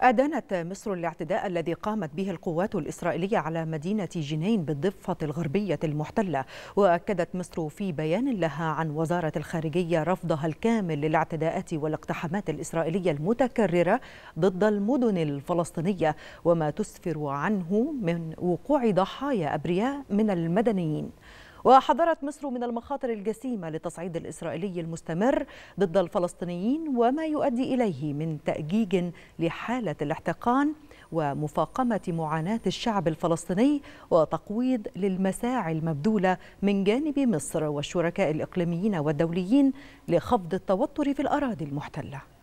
أدانت مصر الاعتداء الذي قامت به القوات الإسرائيلية على مدينة جنين بالضفة الغربية المحتلة وأكدت مصر في بيان لها عن وزارة الخارجية رفضها الكامل للاعتداءات والاقتحامات الإسرائيلية المتكررة ضد المدن الفلسطينية وما تسفر عنه من وقوع ضحايا أبرياء من المدنيين وحذرت مصر من المخاطر الجسيمة لتصعيد الإسرائيلي المستمر ضد الفلسطينيين وما يؤدي إليه من تأجيج لحالة الاحتقان ومفاقمة معاناة الشعب الفلسطيني وتقويض للمساعي المبذولة من جانب مصر والشركاء الإقليميين والدوليين لخفض التوتر في الأراضي المحتلة